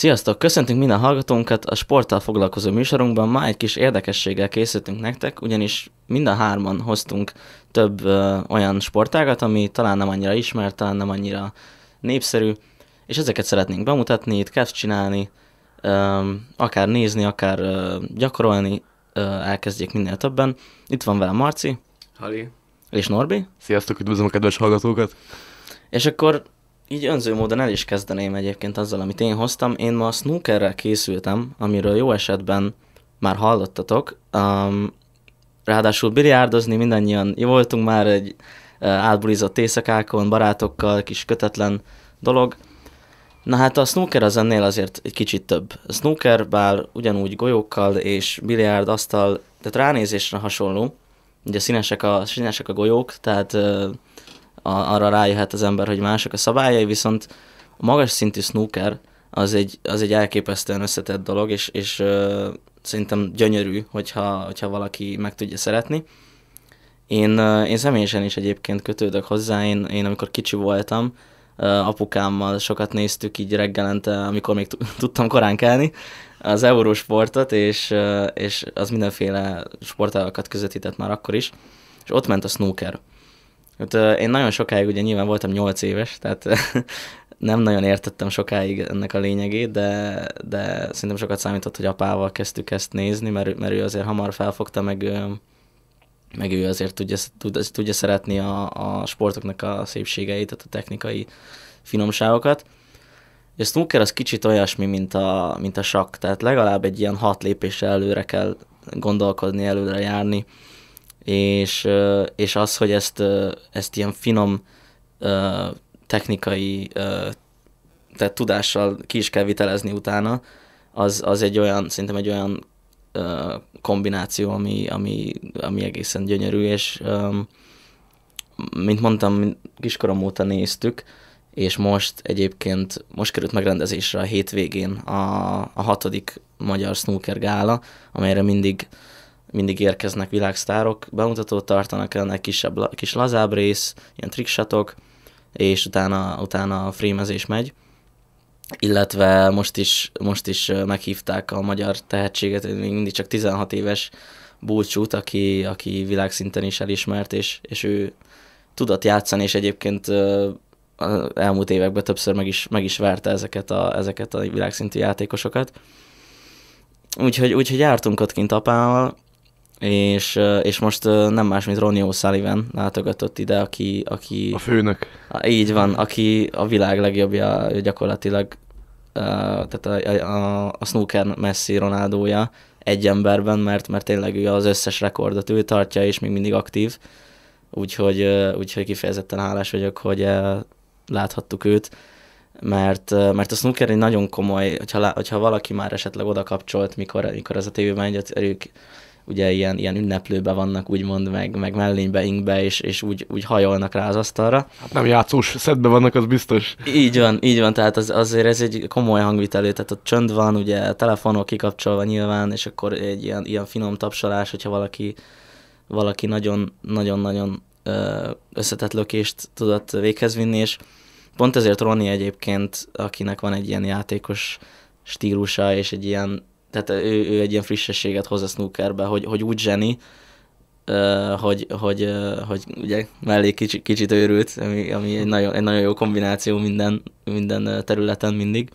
Sziasztok! Köszöntünk minden hallgatónkat a sporttal foglalkozó műsorunkban. Ma egy kis érdekességgel készültünk nektek, ugyanis mind a hárman hoztunk több ö, olyan sportágat, ami talán nem annyira ismert, talán nem annyira népszerű, és ezeket szeretnénk bemutatni, itt kezd csinálni, ö, akár nézni, akár ö, gyakorolni, ö, elkezdjék minél többen. Itt van velem Marci. Hali. És Norbi. Sziasztok, üdvözlöm a kedves hallgatókat! És akkor így önző módon el is kezdeném egyébként azzal, amit én hoztam. Én ma a snookerrel készültem, amiről jó esetben már hallottatok. Um, ráadásul biliárdozni mindannyian jó voltunk már egy uh, átbulizott éjszakákon, barátokkal, kis kötetlen dolog. Na hát a snooker az ennél azért egy kicsit több. A snooker bár ugyanúgy golyókkal és biliárd asztal, tehát ránézésre hasonló. Ugye színesek a, színesek a golyók, tehát uh, arra rájöhet az ember, hogy mások a szabályai, viszont a magas szintű snooker az egy, az egy elképesztően összetett dolog, és, és uh, szerintem gyönyörű, hogyha, hogyha valaki meg tudja szeretni. Én, uh, én személyesen is egyébként kötődök hozzá, én, én amikor kicsi voltam, uh, apukámmal sokat néztük így reggelente, amikor még tudtam korán kelni, az eurósportot, és, uh, és az mindenféle sportágakat közvetített már akkor is, és ott ment a snooker én nagyon sokáig, ugye nyilván voltam 8 éves, tehát nem nagyon értettem sokáig ennek a lényegét, de, de szerintem sokat számított, hogy apával kezdtük ezt nézni, mert, mert ő azért hamar felfogta, meg, meg ő azért tudja, tudja, tudja szeretni a, a sportoknak a szépségeit, tehát a technikai finomságokat. És a snooker az kicsit olyasmi, mint a, mint a sakk, tehát legalább egy ilyen hat lépésre előre kell gondolkodni, előre járni és, és az, hogy ezt, ezt ilyen finom technikai tehát tudással ki is kell vitelezni utána, az, az egy olyan, szerintem egy olyan kombináció, ami, ami, ami egészen gyönyörű, és mint mondtam, kiskorom óta néztük, és most egyébként most került megrendezésre a hétvégén a, a hatodik magyar snooker gála, amelyre mindig uh, mindig érkeznek világsztárok, bemutatót tartanak, ennek kisebb, kis lazább rész, ilyen tricksatok, és utána, utána a frémezés megy. Illetve most is, most is meghívták a magyar tehetséget, még mindig csak 16 éves búcsút, aki, aki világszinten is elismert, és, és ő tudott játszani, és egyébként elmúlt években többször meg is, meg is verte ezeket a, ezeket a világszintű játékosokat. Úgyhogy, úgyhogy jártunk ott kint apámmal, és, és most nem más, mint Ronnie O'Sullivan látogatott ide, aki, aki... A főnök. Így van, aki a világ legjobbja gyakorlatilag, tehát a, a, a snooker messzi Ronaldója egy emberben, mert, mert tényleg ő az összes rekordot ő tartja, és még mindig aktív, úgyhogy, úgyhogy kifejezetten hálás vagyok, hogy láthattuk őt, mert, mert a snooker egy nagyon komoly, hogyha, hogyha valaki már esetleg oda kapcsolt, mikor, mikor ez a tévében egyet ők, ugye ilyen, ilyen ünneplőbe vannak, úgymond, meg, meg mellénybe, inkbe, és, és úgy, úgy hajolnak rá az asztalra. Hát nem játszós szedbe vannak, az biztos. Így van, így van, tehát az, azért ez egy komoly hangvitelő, tehát ott csönd van, ugye telefonok kikapcsolva nyilván, és akkor egy ilyen, ilyen finom tapsolás, hogyha valaki valaki nagyon-nagyon-nagyon összetett lökést tudott véghez vinni, és pont ezért Roni egyébként, akinek van egy ilyen játékos stílusa, és egy ilyen tehát ő, ő egy ilyen frissességet hoz a snookerbe, hogy, hogy úgy zseni, hogy, hogy, hogy ugye mellé kicsi, kicsit őrült, ami, ami egy, nagyon, egy nagyon jó kombináció minden, minden területen mindig.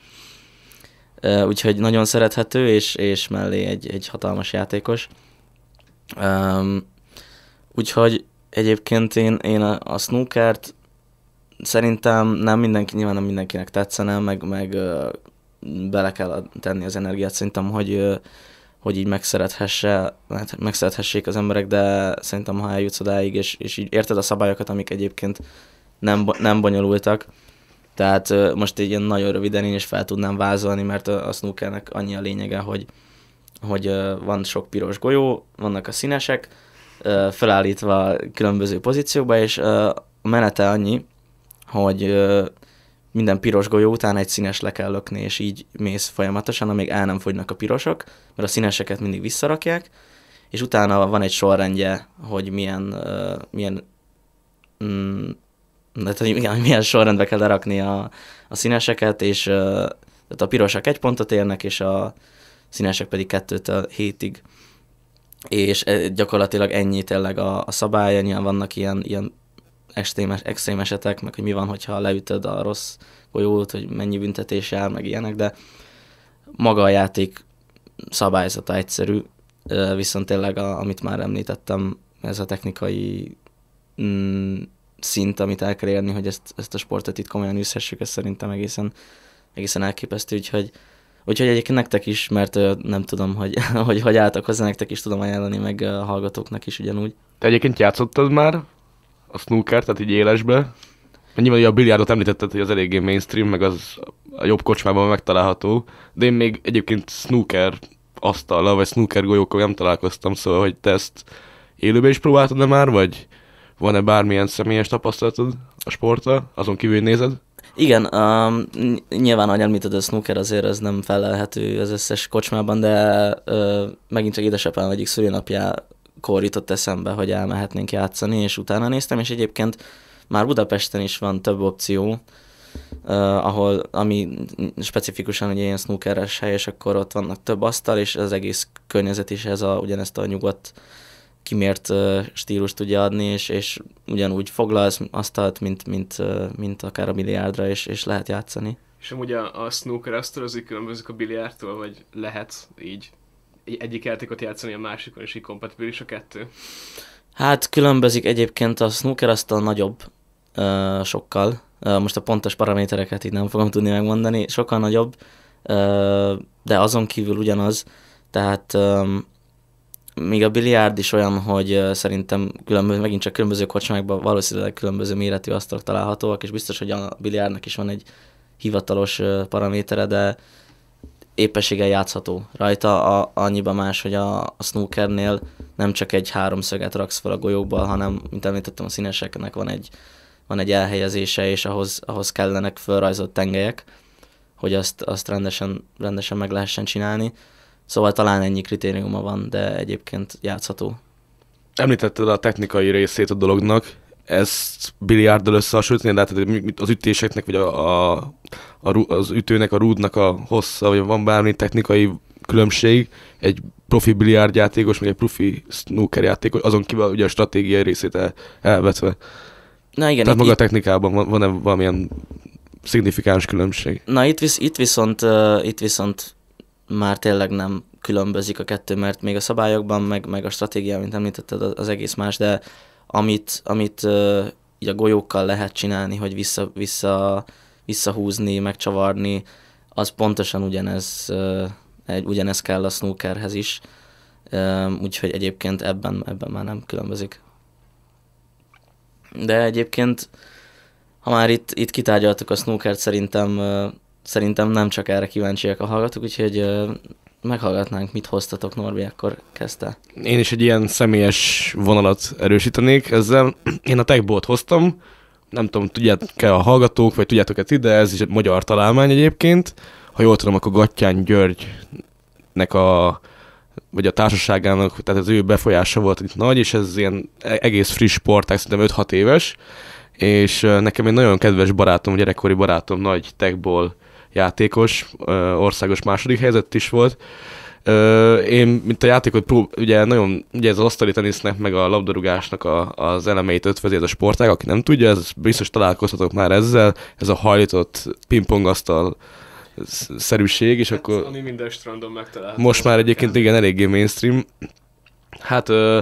Úgyhogy nagyon szerethető, és, és mellé egy, egy hatalmas játékos. Úgyhogy egyébként én, én a, a snookert szerintem nem mindenki, nyilván nem mindenkinek tetszene, meg, meg bele kell tenni az energiát szerintem, hogy, hogy így megszerethesse, hát megszerethessék az emberek, de szerintem ha eljutsz odáig, és, és így érted a szabályokat, amik egyébként nem, nem bonyolultak, tehát most egy ilyen nagyon röviden én is fel tudnám vázolni, mert a, a snookernek annyi a lényege, hogy, hogy van sok piros golyó, vannak a színesek, felállítva különböző pozíciókba, és a menete annyi, hogy minden piros golyó után egy színes le kell lökni, és így mész folyamatosan, amíg el nem fogynak a pirosok, mert a színeseket mindig visszarakják, és utána van egy sorrendje, hogy milyen, uh, milyen mm, tehát, hogy igen, milyen sorrendbe kell lerakni a, a színeseket, és uh, tehát a pirosak egy pontot érnek, és a színesek pedig kettőt a hétig. És gyakorlatilag ennyi tényleg a, a szabálya, nyilván vannak ilyen, ilyen extrém, extrém esetek, meg hogy mi van, hogyha leütöd a rossz golyót, hogy mennyi büntetés jár, meg ilyenek, de maga a játék szabályzata egyszerű, viszont tényleg, a, amit már említettem, ez a technikai mm, szint, amit el kell érni, hogy ezt, ezt a sportot itt komolyan üzhessük, ez szerintem egészen, egészen elképesztő, úgyhogy, úgyhogy egyébként nektek is, mert nem tudom, hogy hogy, hogy álltak hozzá, nektek is tudom ajánlani, meg a hallgatóknak is ugyanúgy. Te egyébként játszottad már a snooker, tehát így élesbe. Nyilván a biliárdot említetted, hogy az eléggé mainstream, meg az a jobb kocsmában megtalálható, de én még egyébként snooker asztalra vagy snooker golyókkal nem találkoztam, szóval, hogy te ezt élőben is próbáltad de már, vagy van-e bármilyen személyes tapasztalatod a sportra azon kívül nézed? Igen, um, nyilván, ahogy említed, a snooker azért ez nem felelhető az összes kocsmában, de uh, megint csak édesapám egyik szülőnapján kor jutott eszembe, hogy elmehetnénk játszani, és utána néztem, és egyébként már Budapesten is van több opció, uh, ahol, ami specifikusan ugye ilyen snookeres hely, és akkor ott vannak több asztal, és az egész környezet is ez a, ugyanezt a nyugodt kimért uh, stílust tudja adni, és, és ugyanúgy foglalsz asztalt, mint, mint, uh, mint akár a milliárdra, és, és lehet játszani. És amúgy a, a snooker asztal az különbözik a biliárdtól, vagy lehet így egyik játékot játszani a másikon, és így kompatibilis a kettő? Hát különbözik egyébként a snooker a nagyobb ö, sokkal. Ö, most a pontos paramétereket így nem fogom tudni megmondani, sokkal nagyobb, ö, de azon kívül ugyanaz. Tehát ö, még a biliárd is olyan, hogy szerintem különböző, megint csak különböző kocsmákban valószínűleg különböző méretű asztalok találhatóak, és biztos, hogy a biliárdnak is van egy hivatalos paramétere, de épességgel játszható rajta, a, annyiba más, hogy a, a snookernél nem csak egy háromszöget raksz fel a golyókba, hanem, mint említettem, a színeseknek van egy, van egy elhelyezése, és ahhoz, ahhoz kellenek fölrajzott tengelyek, hogy azt, azt rendesen, rendesen meg lehessen csinálni. Szóval talán ennyi kritériuma van, de egyébként játszható. Említetted a technikai részét a dolognak, ezt biliárddal összehasonlítani, de hát az ütéseknek, vagy a, a, a, az ütőnek, a rúdnak a hossza, vagy van bármi technikai különbség egy profi biliárdjátékos, vagy meg egy profi snooker játékos, azon kívül ugye a stratégiai részét el, elvetve. Na igen, Tehát maga itt... technikában van, van-e valamilyen szignifikáns különbség? Na itt, visz, itt, viszont, uh, itt viszont már tényleg nem különbözik a kettő, mert még a szabályokban, meg, meg a stratégia, mint említetted, az egész más, de amit, amit uh, így a golyókkal lehet csinálni, hogy vissza, vissza, visszahúzni, megcsavarni, az pontosan ugyanez, uh, egy, ugyanez kell a snookerhez is, uh, úgyhogy egyébként ebben, ebben már nem különbözik. De egyébként, ha már itt, itt kitárgyaltuk a snookert, szerintem, szerintem nem csak erre kíváncsiak a hallgatók, úgyhogy meghallgatnánk, mit hoztatok, Norbi, akkor kezdte. Én is egy ilyen személyes vonalat erősítenék ezzel. Én a techbolt hoztam, nem tudom, tudjátok e a hallgatók, vagy tudjátok-e ti, de ez is egy magyar találmány egyébként. Ha jól tudom, akkor Gattyán Györgynek a vagy a társaságának, tehát az ő befolyása volt itt nagy, és ez ilyen e- egész friss sportág, szerintem 5-6 éves, és nekem egy nagyon kedves barátom, gyerekkori barátom, nagy techból játékos, országos második helyzet is volt. Én, mint a játékot, prób- ugye nagyon, ugye ez az asztali tenisznek, meg a labdarúgásnak a, az elemeit ötvezi ez a sportág, aki nem tudja, ez biztos találkozhatok már ezzel, ez a hajlított pingpongasztal szerűség, és hát, akkor... Ami minden strandon megtalálható. Most már egyébként igen, eléggé mainstream. Hát ö,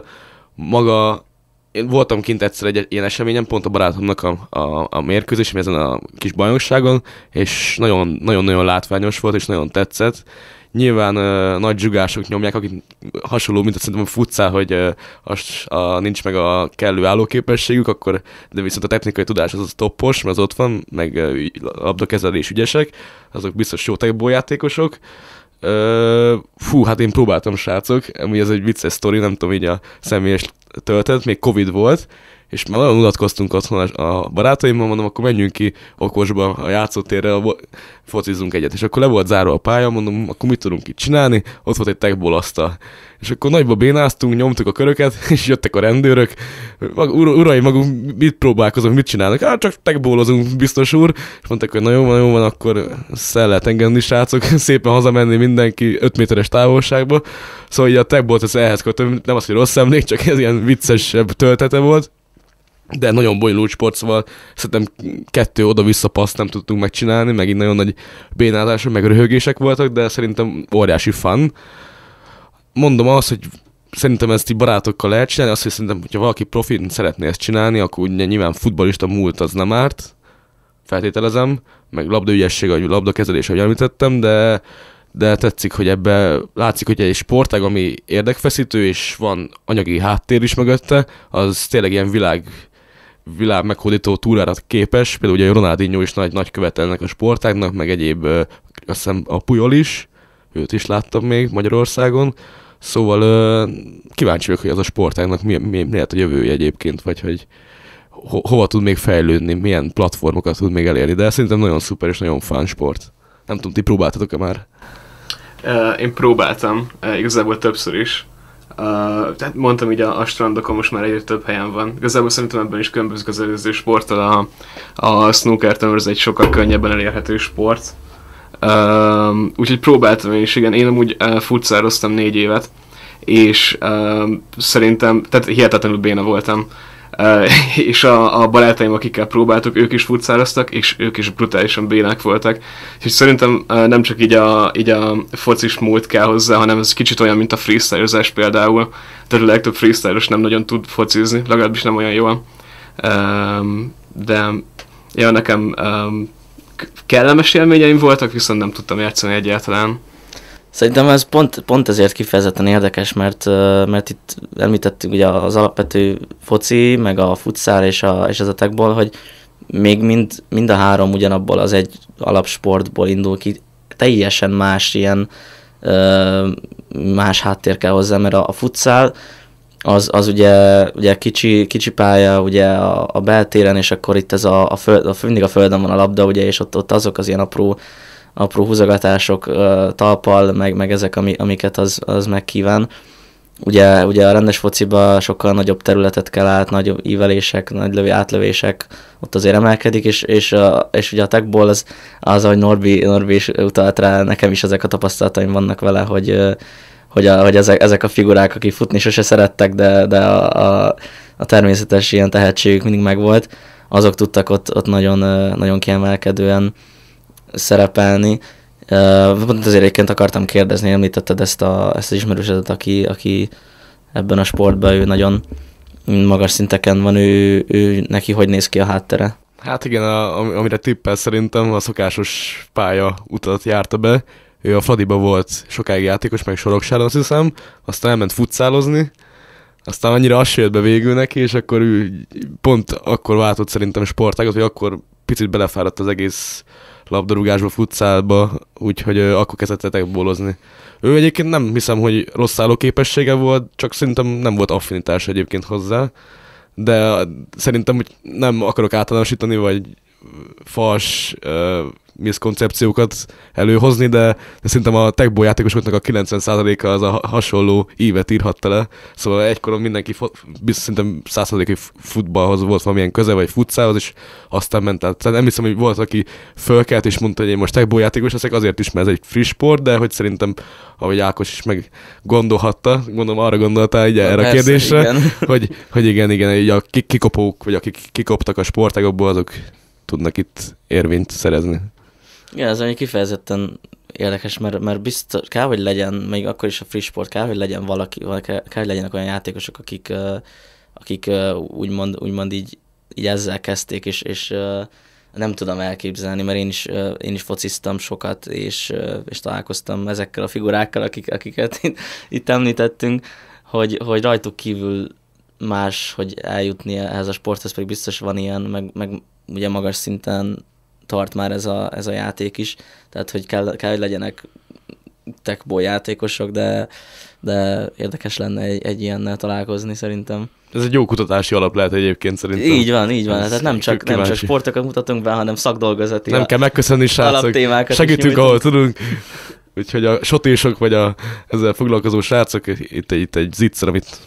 maga én voltam kint egyszer egy ilyen eseményen, pont a barátomnak a, a, a mérkőzés, ezen a kis bajnokságon, és nagyon-nagyon látványos volt, és nagyon tetszett. Nyilván ö, nagy zsugások nyomják, akik hasonló, mint azt szerintem a futszál, hogy ö, has, a, nincs meg a kellő állóképességük, akkor, de viszont a technikai tudás az, az toppos, mert az ott van, meg ö, labdakezelés ügyesek, azok biztos jó játékosok. Uh, fú, hát én próbáltam, srácok, ami ez egy vicces sztori, nem tudom, így a személyes töltet, még Covid volt, és már nagyon unatkoztunk otthon a barátaimmal, mondom, akkor menjünk ki okosba a játszótérre, focizunk egyet. És akkor le volt zárva a pálya, mondom, akkor mit tudunk itt csinálni? Ott volt egy techból asztal. És akkor nagyba bénáztunk, nyomtuk a köröket, és jöttek a rendőrök. Ur- urai, magunk mit próbálkozunk, mit csinálnak? Hát csak techbólozunk, biztos úr. És mondták, hogy nagyon van, jó van, akkor szellet engedni, srácok, szépen hazamenni mindenki 5 méteres távolságba. Szóval így a tekbolt ez ehhez kötöm, nem az, hogy rossz emlék, csak ez ilyen viccesebb töltete volt de nagyon bonyolult sport, szóval szerintem kettő oda-vissza paszt nem tudtunk megcsinálni, meg nagyon nagy bénázások, meg röhögések voltak, de szerintem óriási fun. Mondom azt, hogy szerintem ezt így barátokkal lehet csinálni, azt, hogy szerintem, hogyha valaki profin szeretné ezt csinálni, akkor ugye nyilván futbalista múlt az nem árt, feltételezem, meg labdaügyesség, vagy labdakezelés, ahogy említettem, de, de tetszik, hogy ebbe látszik, hogy egy sportág, ami érdekfeszítő, és van anyagi háttér is mögötte, az tényleg ilyen világ világ meghódító túrára képes, például ugye Ronaldinho is nagy, nagy követelnek a sportágnak, meg egyéb, azt hiszem a Pujol is, őt is láttam még Magyarországon, szóval kíváncsi vagyok, hogy az a sportágnak mi, mi, mi lehet a jövője egyébként, vagy hogy ho, hova tud még fejlődni, milyen platformokat tud még elérni, de szerintem nagyon szuper és nagyon fán sport. Nem tudom, ti próbáltatok-e már? Én próbáltam, igazából többször is. Uh, tehát mondtam, hogy a, a strandokon most már egyre több helyen van. Igazából szerintem ebben is különbözik az előző sporttal. A, a snooker ez egy sokkal könnyebben elérhető sport. Uh, úgyhogy próbáltam én is, igen. Én amúgy uh, futszároztam négy évet, és uh, szerintem, tehát hihetetlenül béna voltam. és a, a barátaim, akikkel próbáltuk, ők is futszároztak, és ők is brutálisan bénák voltak. És szerintem nem csak így a, így a focis múlt kell hozzá, hanem ez kicsit olyan, mint a freestylezás például. Tehát a legtöbb freestyle nem nagyon tud focizni, legalábbis nem olyan jól. De ja, nekem kellemes élményeim voltak, viszont nem tudtam játszani egyáltalán. Szerintem ez pont, pont ezért kifejezetten érdekes, mert, mert itt említettük ugye az alapvető foci, meg a futszál és, a, és az a hogy még mind, mind a három ugyanabból az egy alapsportból indul ki, teljesen más ilyen más háttér kell hozzá, mert a, a futszál az, az ugye, ugye kicsi, kicsi pálya, ugye a, a beltéren, és akkor itt ez a, a, föld, a mindig a földön van a labda, ugye, és ott, ott azok az ilyen apró apró húzogatások talpal, meg, meg ezek, ami, amiket az, az megkíván. Ugye, ugye a rendes fociba sokkal nagyobb területet kell át, nagyobb ívelések, nagy lövi, átlövések, ott azért emelkedik, és, és, a, és ugye a techból az, az, ahogy Norbi, Norbi is utalt rá, nekem is ezek a tapasztalataim vannak vele, hogy, hogy, a, hogy ezek, ezek a figurák, akik futni sose szerettek, de, de a, a, a természetes ilyen tehetségük mindig megvolt, azok tudtak ott, ott nagyon, nagyon kiemelkedően szerepelni. Pont azért egyébként akartam kérdezni, említetted ezt, a, ezt az ismerősödet, aki, aki ebben a sportban ő nagyon magas szinteken van, ő, ő neki hogy néz ki a háttere? Hát igen, a, amire tippel szerintem a szokásos pálya utat járta be. Ő a Fradiba volt sokáig játékos, meg Soroksáron azt hiszem, aztán elment futszálozni, aztán annyira az jött be végül neki, és akkor ő pont akkor váltott szerintem sportágot, hogy akkor picit belefáradt az egész labdarúgásba, futszálba, úgyhogy akkor kezdettetek bólozni. Ő egyébként nem hiszem, hogy rossz álló képessége volt, csak szerintem nem volt affinitás egyébként hozzá, de szerintem, hogy nem akarok általánosítani, vagy fals miszkoncepciókat előhozni, de, de szerintem a techból játékosoknak a 90%-a az a hasonló ívet írhatta le. Szóval egykoron mindenki fo- biztos szerintem 100 i futballhoz volt valamilyen köze, vagy futcához, és aztán ment át. Tehát nem hiszem, hogy volt, aki fölkelt és mondta, hogy én most techból játékos leszek, azért is, mert ez egy friss sport, de hogy szerintem, ahogy Ákos is meg gondolhatta, gondolom arra gondoltál ugye, erre a kérdésre, igen. hogy, hogy igen, igen, így a kikopók, vagy akik kikoptak a sportágokból, azok tudnak itt érvényt szerezni. Igen, ez ami kifejezetten érdekes, mert, mert biztos, kell, hogy legyen, még akkor is a free sport, kell, hogy legyen valaki, vagy kell, kell, hogy legyenek olyan játékosok, akik, akik úgymond, úgymond így, így ezzel kezdték, és, és nem tudom elképzelni, mert én is, én is fociztam sokat, és, és találkoztam ezekkel a figurákkal, akik, akiket itt, itt említettünk, hogy, hogy rajtuk kívül más, hogy eljutni ehhez a sporthoz, pedig biztos van ilyen, meg, meg ugye magas szinten tart már ez a, ez a játék is, tehát hogy kell, kell hogy legyenek techból játékosok, de, de érdekes lenne egy, egy ilyennel találkozni szerintem. Ez egy jó kutatási alap lehet egyébként szerintem. Így van, így van. Ez Tehát nem csak, nem csak sportokat mutatunk be, hanem szakdolgozati Nem kell megköszönni, srácok. Segítünk, ahol tudunk. Úgyhogy a sotésok vagy a ezzel foglalkozó srácok, itt, egy, itt egy zicser, amit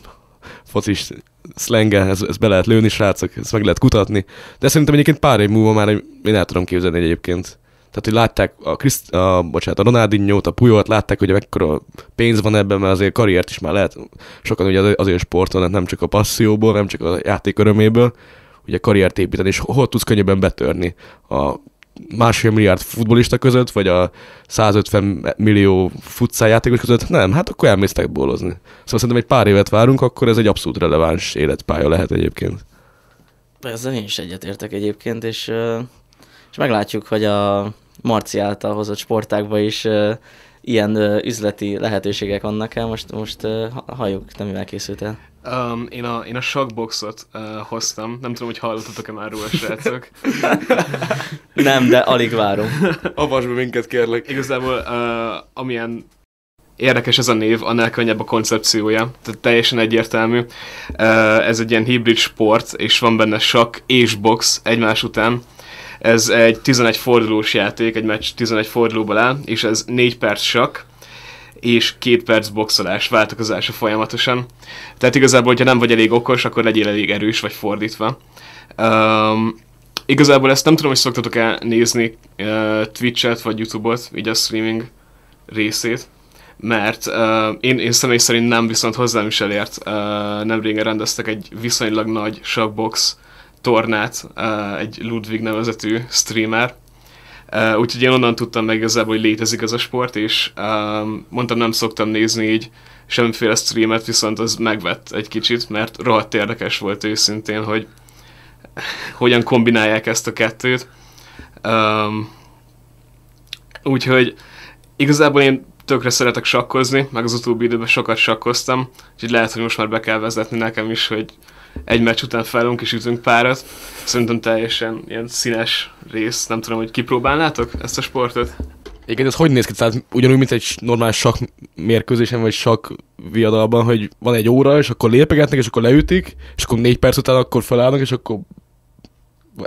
focist szlenge, ez, ez be lehet lőni, srácok, ezt meg lehet kutatni. De szerintem egyébként pár év múlva már én el tudom képzelni egyébként. Tehát, hogy látták a, Christ, a, bocsánat, a Ronaldinho-t, a Pujolt, látták, hogy mekkora pénz van ebben, mert azért karriert is már lehet. Sokan ugye azért sporton, hát nem csak a passzióból, nem csak a játék öröméből, ugye karriert építeni, és hol tudsz könnyebben betörni a másfél milliárd futbolista között, vagy a 150 millió futszál játékos között, nem, hát akkor elmésztek bólozni. Szóval szerintem egy pár évet várunk, akkor ez egy abszolút releváns életpálya lehet egyébként. Ezzel én is egyetértek egyébként, és, és meglátjuk, hogy a Marci által hozott sportákban is ilyen üzleti lehetőségek vannak el, most, most halljuk, te mivel el Um, én, a, én a shockboxot uh, hoztam. Nem tudom, hogy hallottatok-e már róla, srácok. nem, de alig várom. Avasd be minket, kérlek. Igazából, uh, amilyen érdekes ez a név, annál könnyebb a koncepciója. Tehát teljesen egyértelmű. Uh, ez egy ilyen hibrid sport, és van benne shock és box egymás után. Ez egy 11 fordulós játék, egy meccs 11 fordulóból áll, és ez 4 perc shock és két perc boxolás váltakozása folyamatosan. Tehát igazából, hogyha nem vagy elég okos, akkor legyél elég erős, vagy fordítva. Um, igazából ezt nem tudom, hogy szoktatok-e nézni uh, Twitch-et, vagy YouTube-ot, így a streaming részét mert uh, én, én személy szerint nem, viszont hozzám is elért. Uh, nem régen rendeztek egy viszonylag nagy shockbox tornát, uh, egy Ludwig nevezetű streamer, Uh, úgyhogy én onnan tudtam meg igazából, hogy létezik ez a sport, és uh, mondtam, nem szoktam nézni így semmiféle streamet, viszont az megvett egy kicsit, mert rohadt érdekes volt őszintén, hogy hogyan kombinálják ezt a kettőt. Um, úgyhogy igazából én tökre szeretek sakkozni, meg az utóbbi időben sokat sakkoztam, úgyhogy lehet, hogy most már be kell vezetni nekem is, hogy egy meccs után felünk és ütünk párat. Szerintem teljesen ilyen színes rész. Nem tudom, hogy kipróbálnátok ezt a sportot? Igen, ez hogy néz ki? Tehát ugyanúgy, mint egy normál sak mérkőzésen, vagy sak viadalban, hogy van egy óra, és akkor lépegetnek, és akkor leütik, és akkor négy perc után akkor felállnak, és akkor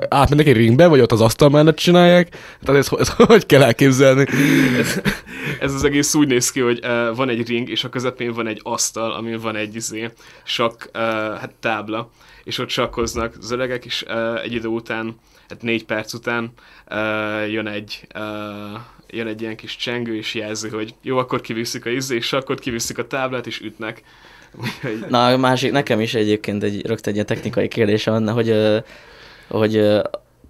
átmennek egy ringbe, vagy ott az asztal mellett csinálják? Tehát ez, ez hogy kell elképzelni? Ez, ez az egész úgy néz ki, hogy uh, van egy ring, és a közepén van egy asztal, amin van egy izé, sok uh, hát tábla, és ott sakkoznak az öregek, és uh, egy idő után, hát négy perc után uh, jön egy uh, jön egy ilyen kis csengő, és jelzi, hogy jó, akkor kiviszik a izé, és akkor kiviszik a táblát, és ütnek. Na, a másik, nekem is egyébként egy, rögtön egy ilyen technikai kérdésem van, hogy hogy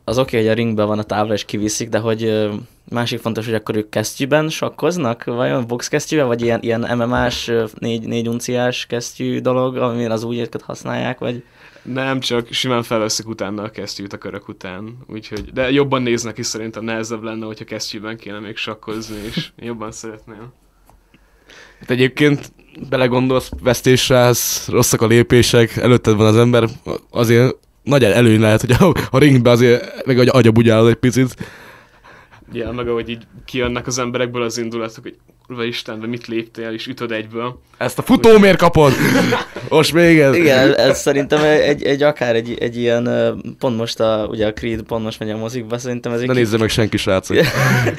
az oké, okay, hogy a ringben van a tábla és kiviszik, de hogy másik fontos, hogy akkor ők kesztyűben sakkoznak, vajon box kesztyűben, vagy ilyen, ilyen MMA-s, négy, négy unciás kesztyű dolog, amin az új használják, vagy... Nem, csak simán felveszik utána a kesztyűt a körök után, úgyhogy, de jobban néznek is szerintem, nehezebb lenne, hogyha kesztyűben kéne még sakkozni, és jobban szeretném. Hát egyébként belegondolsz, vesztésre, az rosszak a lépések, előtted van az ember, azért nagy előny lehet, hogy a, a ringbe azért meg hogy agyabugyál egy picit. Ja, meg ahogy így kijönnek az emberekből az indulatok, hogy kurva Istenbe mit léptél, és ütöd egyből. Ezt a futó miért kapod? most még ez. Igen, ez szerintem egy, egy akár egy, egy ilyen, pont most a, ugye a Creed pont most megy a mozikba, szerintem ez egy... Ne nézze meg senki srácok.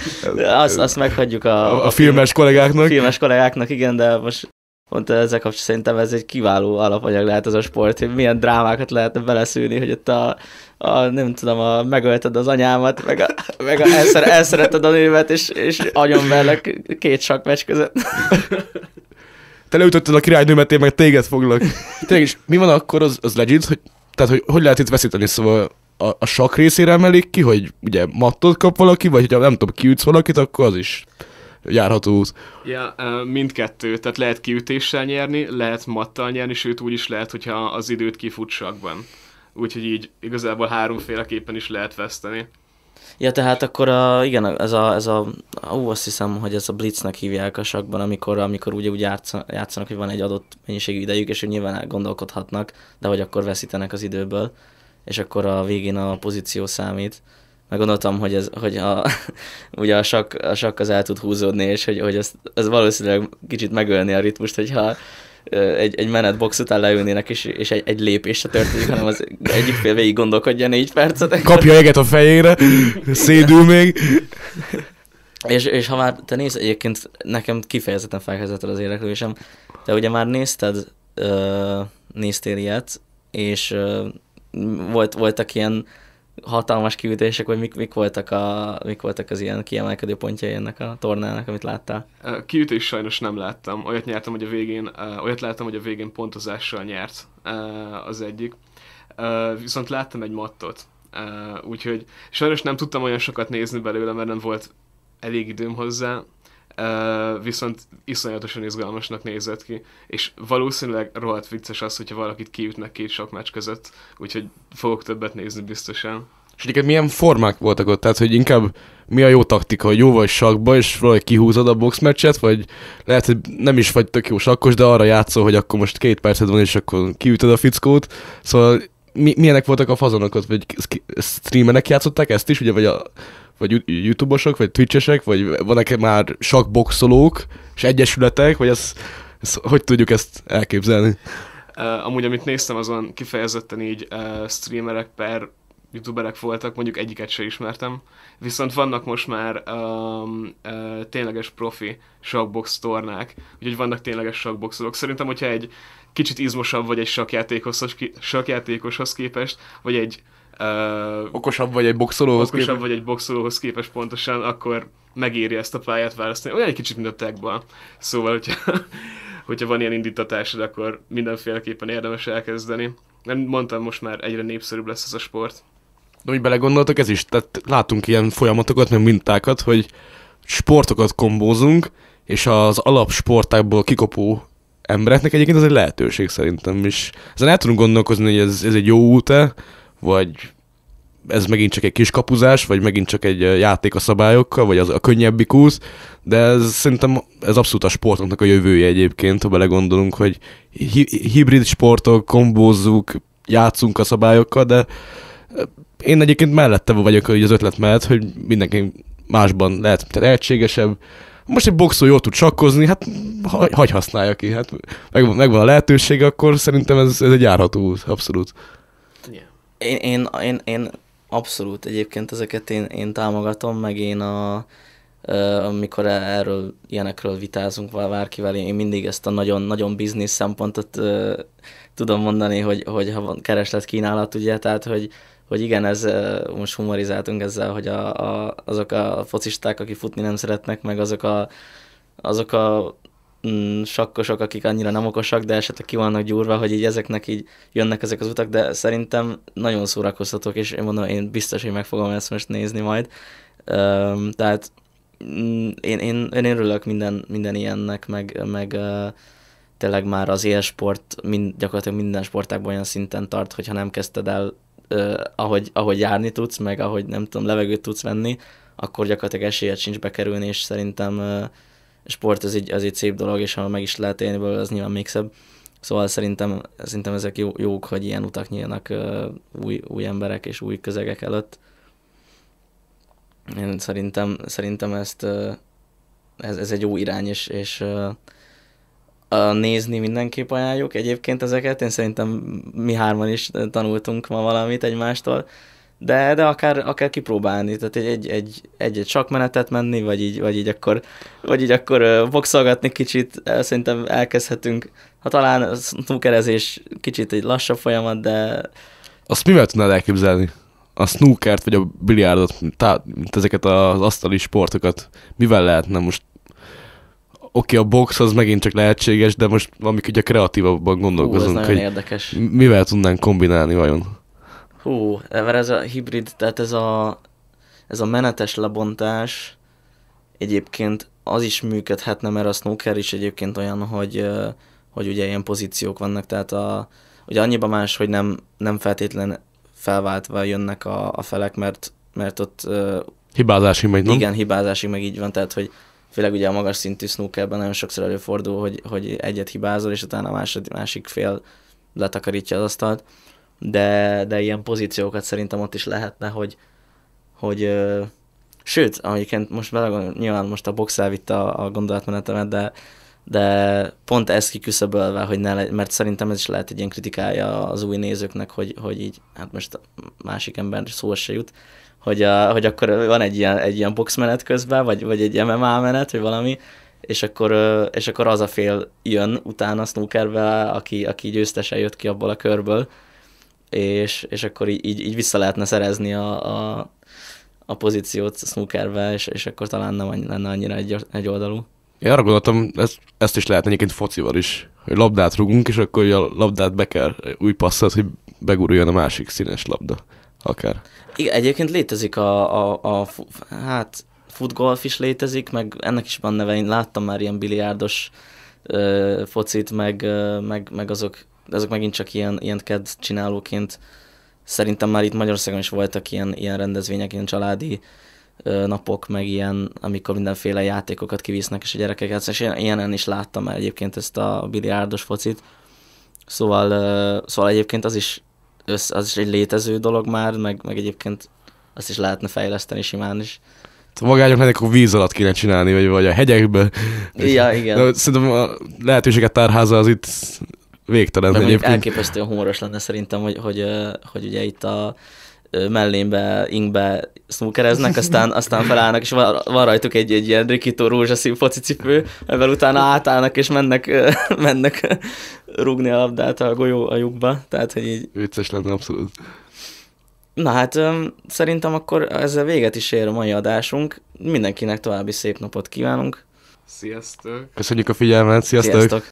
azt, azt meghagyjuk a, a, a, filmes kollégáknak. filmes kollégáknak, igen, de most pont ezzel kapcsolatban szerintem ez egy kiváló alapanyag lehet az a sport, hogy milyen drámákat lehetne beleszűni, hogy ott a, a nem tudom, a, megölted az anyámat, meg, a, meg a, elszer, elszereted a nővet és, és agyonverlek két sakmeccs között. Te leütötted a királynőmet, én meg téged foglak. Tényleg is, mi van akkor, az, az legit, hogy, tehát hogy, hogy lehet itt veszíteni, szóval a, a sak részére emelik ki, hogy ugye mattot kap valaki, vagy hogyha nem tudom, kiütsz valakit, akkor az is járható út. Ja, mindkettő, tehát lehet kiütéssel nyerni, lehet mattal nyerni, sőt úgy is lehet, hogyha az időt kifutsakban. Úgyhogy így igazából háromféleképpen is lehet veszteni. Ja, tehát akkor a, igen, ez a, ez a, ú, azt hiszem, hogy ez a blitznek hívják a sakban, amikor, amikor úgy úgy játszanak, hogy van egy adott mennyiségű idejük, és hogy nyilván gondolkodhatnak, de hogy akkor veszítenek az időből, és akkor a végén a pozíció számít meg gondoltam, hogy, ez, hogy a, ugye a sak, a sak az el tud húzódni, és hogy, hogy ez, ez valószínűleg kicsit megölni a ritmust, hogyha egy, egy menet box után leülnének, és, és egy, egy lépés se történik, hanem az egyik fél végig gondolkodja négy percet. Kapja eget a fejére, szédül még. És, és ha már te nézed, egyébként nekem kifejezetten felkezdett az érdeklődésem, te ugye már nézted, néztél ilyet, és volt, voltak ilyen hatalmas küldések, vagy mik, mik, voltak a, mik voltak az ilyen kiemelkedő pontjai ennek a tornának, amit láttál? Kiütés sajnos nem láttam. Olyat nyertem, hogy a végén, olyat láttam, hogy a végén pontozással nyert az egyik. Viszont láttam egy mattot, úgyhogy sajnos nem tudtam olyan sokat nézni belőle, mert nem volt elég időm hozzá, Uh, viszont iszonyatosan izgalmasnak nézett ki, és valószínűleg rohadt vicces az, hogyha valakit kiütnek két sok meccs között, úgyhogy fogok többet nézni biztosan. És egyébként milyen formák voltak ott? Tehát, hogy inkább mi a jó taktika, hogy jó vagy sakba, és valahogy kihúzod a boxmeccset, vagy lehet, hogy nem is vagy tök jó sakkos, de arra játszol, hogy akkor most két perced van, és akkor kiütöd a fickót. Szóval mi, milyenek voltak a fazonokat, vagy streamenek játszották ezt is, ugye, vagy a vagy youtubosok, vagy twitchesek, vagy vannak -e már sakboxolók, és egyesületek, vagy ez, ez, hogy tudjuk ezt elképzelni? Uh, amúgy, amit néztem, azon kifejezetten így uh, streamerek per youtuberek voltak, mondjuk egyiket se ismertem. Viszont vannak most már um, uh, tényleges profi sakbox tornák, úgyhogy vannak tényleges sakboxolók. Szerintem, hogyha egy kicsit izmosabb vagy egy sakjátékoshoz, sakjátékoshoz képest, vagy egy Uh, okosabb vagy egy boxolóhoz Okosabb képest. vagy egy boxolóhoz képest pontosan, akkor megéri ezt a pályát választani. Olyan egy kicsit, mint a tagban. Szóval, hogyha, hogyha van ilyen indítatásod, akkor mindenféleképpen érdemes elkezdeni. Nem mondtam, most már egyre népszerűbb lesz ez a sport. De úgy belegondoltak ez is, tehát látunk ilyen folyamatokat, meg mintákat, hogy sportokat kombózunk, és az alapsportákból kikopó embereknek egyébként az egy lehetőség szerintem is. Ezen el tudunk gondolkozni, hogy ez, ez egy jó út-e, vagy ez megint csak egy kis kapuzás, vagy megint csak egy játék a szabályokkal, vagy az a könnyebbik úsz, de ez szerintem ez abszolút a sportoknak a jövője egyébként, ha belegondolunk, hogy hi- hibrid sportok, kombózzuk, játszunk a szabályokkal, de én egyébként mellette vagyok hogy az ötlet mellett, hogy mindenki másban lehet tehetségesebb. Most egy boxó jól tud sakkozni, hát hagy használja ki, hát megvan, megvan a lehetőség, akkor szerintem ez, ez egy járható út, abszolút. Én, én, én, én abszolút egyébként ezeket én, én támogatom, meg én a, amikor e, erről, ilyenekről vitázunk bárkivel, én mindig ezt a nagyon-nagyon biznisz szempontot tudom mondani, hogy, hogy ha van kereslet kínálat, ugye, tehát, hogy, hogy igen, ez most humorizáltunk ezzel, hogy a, a, azok a focisták, akik futni nem szeretnek, meg azok a, azok a mm, sakkosok, akik annyira nem okosak, de esetleg ki vannak gyúrva, hogy így ezeknek így jönnek ezek az utak, de szerintem nagyon szórakoztatók, és én mondom, én biztos, hogy meg fogom ezt most nézni majd. Um, tehát mm, én, én, én örülök minden, minden ilyennek, meg, meg uh, tényleg már az élsport mind, gyakorlatilag minden sportágban olyan szinten tart, hogyha nem kezdted el uh, ahogy, ahogy járni tudsz, meg ahogy nem tudom, levegőt tudsz venni, akkor gyakorlatilag esélyed sincs bekerülni, és szerintem uh, sport az egy, az egy szép dolog, és ha meg is lehet élni belőle, az nyilván még szebb. Szóval szerintem, szerintem ezek jó, jók, hogy ilyen utak nyílnak uh, új, új emberek és új közegek előtt. Én szerintem, szerintem ezt, uh, ez, ez egy jó irány, és, és uh, uh, nézni mindenképp ajánljuk egyébként ezeket. Én szerintem mi hárman is tanultunk ma valamit egymástól. Uh, de, de akár, akár kipróbálni, tehát egy, egy, egy, egy, egy menetet menni, vagy így, vagy így akkor, vagy így akkor boxolgatni kicsit, szerintem elkezdhetünk. Ha talán a snookerezés kicsit egy lassabb folyamat, de... Azt mivel tudnád elképzelni? A snookert vagy a biliárdot, tehát ezeket az asztali sportokat, mivel lehetne most oké, okay, a box az megint csak lehetséges, de most valamikor ugye kreatívabban gondolkozunk, Hú, ez hogy érdekes. mivel tudnánk kombinálni vajon? Hú, mert ez a hibrid, tehát ez a, ez a menetes lebontás egyébként az is működhetne, mert a snooker is egyébként olyan, hogy, hogy ugye ilyen pozíciók vannak, tehát a, ugye annyiban más, hogy nem, nem feltétlen felváltva jönnek a, a felek, mert, mert ott... Hibázásig megy, Igen, hibázásig meg így van, tehát hogy főleg ugye a magas szintű snookerben nagyon sokszor előfordul, hogy, hogy egyet hibázol, és utána a másod, másik fél letakarítja az asztalt de, de ilyen pozíciókat szerintem ott is lehetne, hogy, hogy ö, sőt, amiként most vele, nyilván most a box elvitt a, a gondolatmenetemet, de, de pont ezt kiküszöbölve, hogy ne le, mert szerintem ez is lehet egy ilyen kritikája az új nézőknek, hogy, hogy így, hát most a másik ember szó se jut, hogy, a, hogy akkor van egy ilyen, egy ilyen boxmenet közben, vagy, vagy egy MMA menet, vagy valami, és akkor, és akkor az a fél jön utána a snookerbe, aki, aki győztesen jött ki abból a körből, és, és akkor így, így vissza lehetne szerezni a, a, a pozíciót snookerbe, és, és akkor talán nem lenne annyira egy, egy oldalú. Én arra gondoltam, ezt, ezt is lehet egyébként focival is, hogy labdát rugunk, és akkor a labdát be kell új passzat, hogy beguruljon a másik színes labda, akár. Igen, egyébként létezik a, a, a, a hát futgolf is létezik, meg ennek is van neve, én láttam már ilyen biliárdos ö, focit, meg, ö, meg, meg azok de azok megint csak ilyen, ilyen ked csinálóként szerintem már itt Magyarországon is voltak ilyen, ilyen rendezvények, ilyen családi ö, napok, meg ilyen, amikor mindenféle játékokat kivisznek, és a gyerekek játszani, és ilyenen is láttam már egyébként ezt a biliárdos focit. Szóval, ö, szóval egyébként az is, az is egy létező dolog már, meg, meg egyébként azt is lehetne fejleszteni simán is. A szóval magányoknak akkor víz alatt kéne csinálni, vagy, vagy a hegyekbe. Ja, igen. De szerintem a lehetőséget tárháza az itt végtelen. De egyébként. elképesztően humoros lenne szerintem, hogy, hogy, hogy ugye itt a mellénbe, inkbe snookereznek, aztán, aztán felállnak, és van, van rajtuk egy, egy ilyen rikító rózsaszín focicipő, ebben utána átállnak, és mennek, mennek rúgni a labdát a golyó a lyukba. Tehát, hogy így... Vicces lenne abszolút. Na hát szerintem akkor ezzel véget is ér a mai adásunk. Mindenkinek további szép napot kívánunk. Sziasztok! Köszönjük a figyelmet, sziasztok! sziasztok.